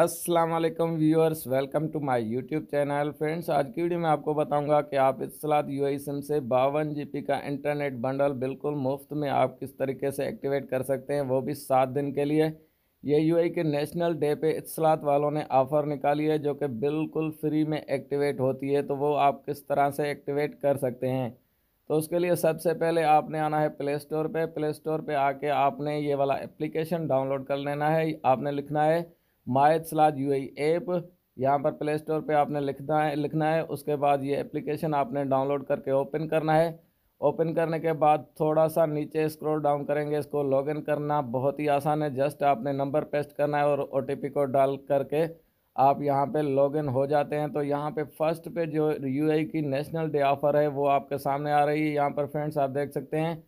अस्सलाम वालेकुम viewers welcome to my YouTube channel friends आज की वीडियो में आपको बताऊंगा कि आप इस सलाद यू सिम से बावन जी का इंटरनेट बंडल बिल्कुल मुफ्त में आप किस तरीके से एक्टिवेट कर सकते हैं वो भी सात दिन के लिए ये यू के नेशनल डे पे इतलात वालों ने ऑफ़र निकाली है जो कि बिल्कुल फ्री में एक्टिवेट होती है तो वो आप किस तरह से एक्टिवेट कर सकते हैं तो उसके लिए सबसे पहले आपने आना है प्ले स्टोर पर प्ले स्टोर पर आके आपने ये वाला एप्लीकेशन डाउनलोड कर लेना है आपने लिखना है माय सलाद यू ऐप यहाँ पर प्ले स्टोर पर आपने लिखना है लिखना है उसके बाद ये एप्लीकेशन आपने डाउनलोड करके ओपन करना है ओपन करने के बाद थोड़ा सा नीचे स्क्रॉल डाउन करेंगे इसको लॉगिन करना बहुत ही आसान है जस्ट आपने नंबर पेस्ट करना है और ओ को डाल करके आप यहाँ पे लॉगिन हो जाते हैं तो यहाँ पे फर्स्ट पे जो यू की नेशनल डे ऑफ़र है वो आपके सामने आ रही है यहाँ पर फ्रेंड्स आप देख सकते हैं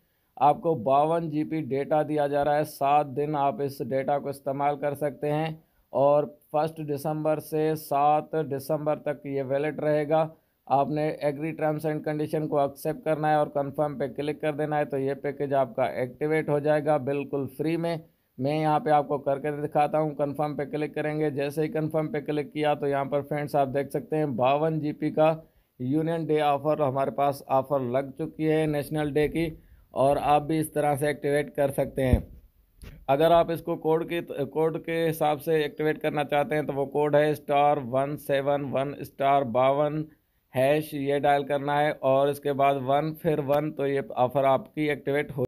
आपको बावन जी डेटा दिया जा रहा है सात दिन आप इस डेटा को इस्तेमाल कर सकते हैं और फर्स्ट दिसंबर से सात दिसंबर तक ये वैलिड रहेगा आपने एग्री टर्म्स एंड कंडीशन को एक्सेप्ट करना है और कंफर्म पे क्लिक कर देना है तो ये पैकेज आपका एक्टिवेट हो जाएगा बिल्कुल फ्री में मैं यहाँ पे आपको करके दिखाता हूँ कंफर्म पे क्लिक करेंगे जैसे ही कंफर्म पे क्लिक किया तो यहाँ पर फ्रेंड्स आप देख सकते हैं बावन जी का यूनियन डे ऑफ़र हमारे पास ऑफ़र लग चुकी है नेशनल डे की और आप भी इस तरह से एक्टिवेट कर सकते हैं अगर आप इसको कोड के कोड के हिसाब से एक्टिवेट करना चाहते हैं तो वो कोड है star one seven one star बावन हैश ये डायल करना है और इसके बाद वन फिर वन तो ये ऑफ़र आपकी एक्टिवेट हो